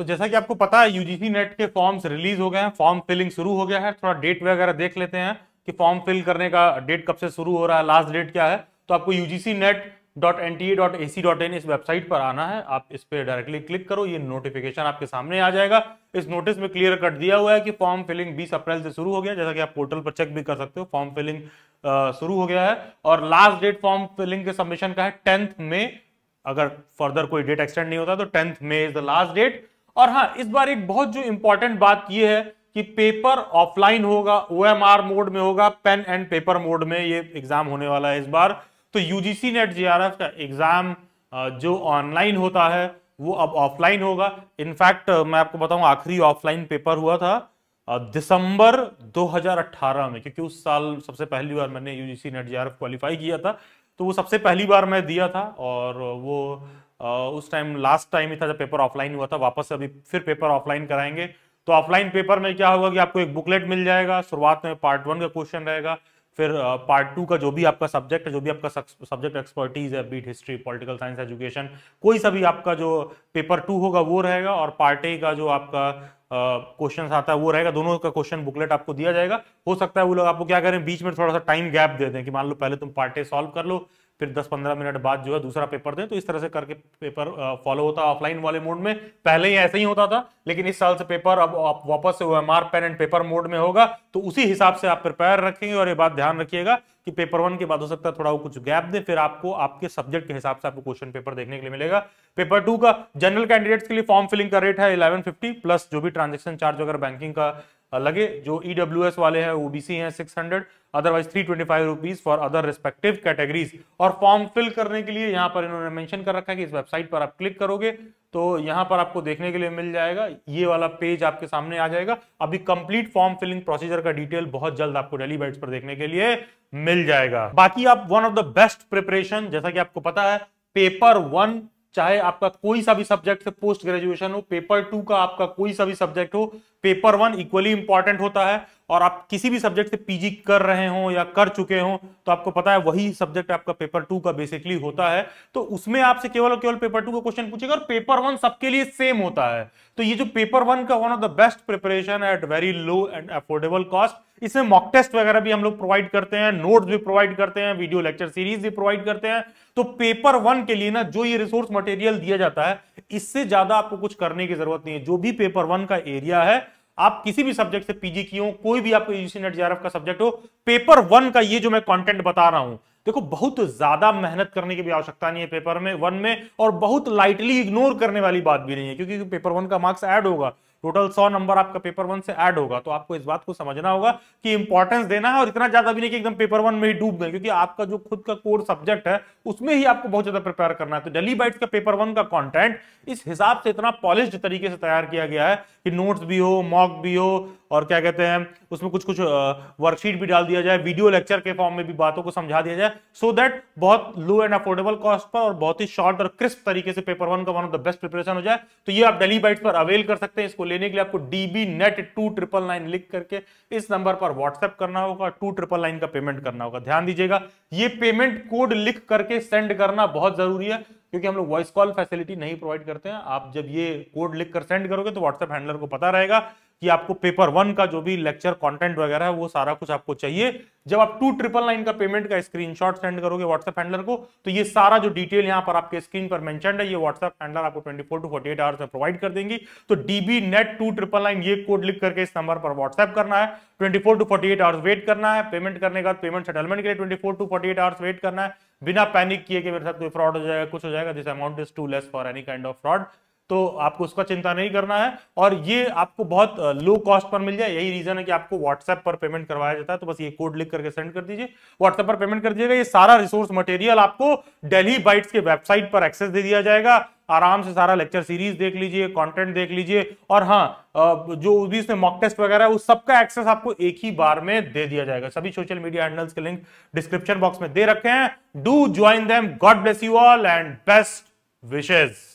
तो जैसा कि आपको पता है यूजीसी नेट के फॉर्म्स रिलीज हो गए हैं फॉर्म फिलिंग शुरू हो गया है थोड़ा डेट वगैरह देख लेते हैं कि फॉर्म फिल करने का डेट कब से शुरू हो रहा है लास्ट डेट क्या है तो आपको UGC NET dot N T A dot A C dot in इस वेबसाइट पर आना है आप इस पर डायरेक्टली क्लिक करो ये नोटिफिकेशन आपके सामने आ जाएगा इस नोटिस में क्लियर कट दिया हुआ है कि फॉर्म फिलिंग 20 अप्रैल से शुरू हो गया जैसा कि आप पोर्टल पर चेक भी कर सकते हो फॉर्म फिलिंग शुरू हो गया है और लास्ट डेट फॉर्म फिलिंग के सबमिशन का है टेंथ मे अगर फर्दर कोई डेट एक्सटेंड नहीं होता तो tenth May is the last date और हाँ इस बार एक बहुत जो इंपॉर्टेंट बात यह है कि पेपर ऑफलाइन होगा ओ मोड में होगा पेन एंड पेपर मोड में ये एग्जाम होने वाला है इस बार तो यूजीसी नेट जेआरएफ का एग्जाम जो ऑनलाइन होता है वो अब ऑफलाइन होगा इनफैक्ट मैं आपको बताऊं आखिरी ऑफलाइन पेपर हुआ था दिसंबर 2018 में क्योंकि उस साल सबसे पहली बार मैंने यूजीसी नेट जेआरएफ क्वालिफाई किया था तो वो सबसे पहली बार मैं दिया था और वो उस टाइम लास्ट टाइम ही था जब पेपर ऑफलाइन हुआ था वापस अभी फिर पेपर ऑफलाइन कराएंगे तो ऑफलाइन पेपर में क्या होगा कि आपको एक बुकलेट मिल जाएगा शुरुआत में पार्ट वन का क्वेश्चन रहेगा फिर पार्ट टू का जो भी आपका सब्जेक्ट है जो भी आपका सब्जेक्ट एक्सपर्टीज है be it history political science education कोई सा भी आपका जो पेपर टू होगा वो रहेगा और पार्ट ए का जो आपका क्वेश्चन uh, आता है वो रहेगा दोनों का क्वेश्चन बुकलेट आपको दिया जाएगा हो सकता है वो लोग आपको क्या करें बीच में थोड़ा सा टाइम गैप दे दें कि मान लो पहले तुम पार्ट ए सॉल्व कर लो फिर 10-15 मिनट बाद जो है दूसरा पेपर दें तो इस तरह से करके पेपर फॉलो होता ऑफलाइन वाले मोड में पहले ही ऐसे ही होता था लेकिन इस साल से पेपर अब आप वापस से ओ पेन एंड पेपर मोड में होगा तो उसी हिसाब से आप प्रिपेयर रखेंगे और ये बात ध्यान रखिएगा कि पेपर वन के बाद हो सकता है थोड़ा वो कुछ गैप दे फिर आपको आपके सब्जेक्ट के हिसाब से आपको क्वेश्चन पेपर देखने के लिए मिलेगा पेपर टू का जनरल कैंडिडेट्स के लिए फॉर्म फिलिंग का रेट है इलेवन प्लस जो भी ट्रांजेक्शन चार्ज अगर बैंकिंग का लगे जो ई e वाले हैं ओबीसी हैं 600 otherwise three twenty five rupees for other respective categories और फॉर्म फिल करने के लिए यहाँ पर इन्होंने मेंशन कर रखा है कि इस वेबसाइट पर आप क्लिक करोगे तो यहाँ पर आपको देखने के लिए मिल जाएगा ये वाला पेज आपके सामने आ जाएगा अभी कंप्लीट फॉर्म फिलिंग प्रोसीजर का डिटेल बहुत जल्द आपको डेली बाइट्स पर देखने के लिए मिल जाएगा बाकी आप one of the best preparation जैसा कि आपको पता है पेपर वन चाहे आपका कोई सा भी सब्जेक्ट से पोस्ट ग्रेजुएशन हो पेपर टू का आपका कोई सा भी सब्जेक्ट हो पेपर वन इक्वली इंपॉर्टेंट होता है और आप किसी भी सब्जेक्ट से पीजी कर रहे हो या कर चुके हो तो आपको पता है वही सब्जेक्ट आपका पेपर टू का बेसिकली होता है तो उसमें आपसे केवल और केवल पेपर टू का क्वेश्चन पूछेगा और पेपर वन सबके लिए सेम होता है तो ये जो पेपर वन का one of the best preparation at very low and affordable cost इसमें मॉक टेस्ट वगैरह भी हम लोग प्रोवाइड करते हैं नोट्स भी प्रोवाइड करते हैं वीडियो लेक्चर सीरीज भी प्रोवाइड करते हैं तो पेपर वन के लिए ना जो ये रिसोर्स मटेरियल दिया जाता है इससे ज्यादा आपको कुछ करने की जरूरत नहीं है जो भी पेपर वन का एरिया है आप किसी भी सब्जेक्ट से पीजी की हो कोई भी आपको यूसी नेट जी का सब्जेक्ट हो पेपर वन का ये जो मैं कॉन्टेंट बता रहा हूं देखो बहुत ज्यादा मेहनत करने की भी आवश्यकता नहीं है पेपर में वन में और बहुत लाइटली इग्नोर करने वाली बात भी नहीं है क्योंकि पेपर वन का मार्क्स ऐड होगा टोटल सौ नंबर आपका पेपर वन से ऐड होगा तो आपको इस बात को समझना होगा कि इंपॉर्टेंस देना है और इतना ज्यादा भी नहीं कि एकदम पेपर वन में ही डूब गए क्योंकि आपका जो खुद का कोर सब्जेक्ट है उसमें ही आपको बहुत ज्यादा प्रिपेयर करना है तो डेली बाइट का पेपर वन का कॉन्टेंट इस हिसाब से इतना पॉलिश तरीके से तैयार किया गया है कि नोट्स भी हो मॉक भी हो और क्या कहते हैं उसमें कुछ कुछ वर्कशीट भी डाल दिया जाए वीडियो लेक्चर के फॉर्म में भी बातों को समझा दिया जाए सो so दैट बहुत लो एंड अफोर्डेबल कॉस्ट पर और बहुत ही शॉर्ट और क्रिस्प तरीके से पेपर वन का one of the best preparation हो जाए तो ये आप डेली बाइट पर अवेल कर सकते हैं इसको लेने के लिए आपको DB NET two triple nine लिख करके इस नंबर पर व्हाट्सएप करना होगा टू ट्रिपल नाइन का पेमेंट करना होगा ध्यान दीजिएगा ये पेमेंट कोड लिख करके सेंड करना बहुत जरूरी है क्योंकि हम लोग वॉइस कॉल फैसिलिटी नहीं प्रोवाइड करते हैं आप जब ये कोड लिख कर सेंड करोगे तो व्हाट्सएप हैंडलर को पता रहेगा कि आपको पेपर वन का जो भी लेक्चर कंटेंट वगैरह है वो सारा कुछ आपको चाहिए जब आप टू ट्रिपल नाइन का पेमेंट का स्क्रीनशॉट सेंड करोगे व्हाट्सएप हैंडलर को तो ये सारा जो डिटेल यहाँ पर आपके स्क्रीन पर मेंशन है ये व्हाट्सएप हैंडलर आपको 24 टू 48 आवर्स में प्रोवाइड कर देंगी तो DB NET two triple nine ये कोड लिख करके इस नंबर पर व्हाट्सएप करना है twenty to forty hours wait करना है पेमेंट करने का पेमेंट सेटलमेंट के लिए twenty to forty hours wait करना है बिना पैनिक किए कि मेरे साथ कोई फ्रॉड हो जाएगा कुछ हो जाएगा this amount is too less for any kind of fraud तो आपको उसका चिंता नहीं करना है और ये आपको बहुत लो कॉस्ट पर मिल जाए यही रीजन है कि आपको व्हाट्सएप पर पेमेंट करवाया जाता है तो बस ये कोड लिख करके सेंड कर दीजिए व्हाट्सएप पर पेमेंट कर दीजिएगा ये सारा रिसोर्स मटेरियल आपको डेली बाइट्स के वेबसाइट पर एक्सेस दे दिया जाएगा आराम से सारा लेक्चर सीरीज देख लीजिए कंटेंट देख लीजिए और हाँ जो भी इसमें मॉक टेस्ट वगैरह है उस सबका एक्सेस आपको एक ही बार में दे दिया जाएगा सभी सोशल मीडिया हैंडल्स के लिंक डिस्क्रिप्शन बॉक्स में दे रखे हैं do join them God bless you all and best wishes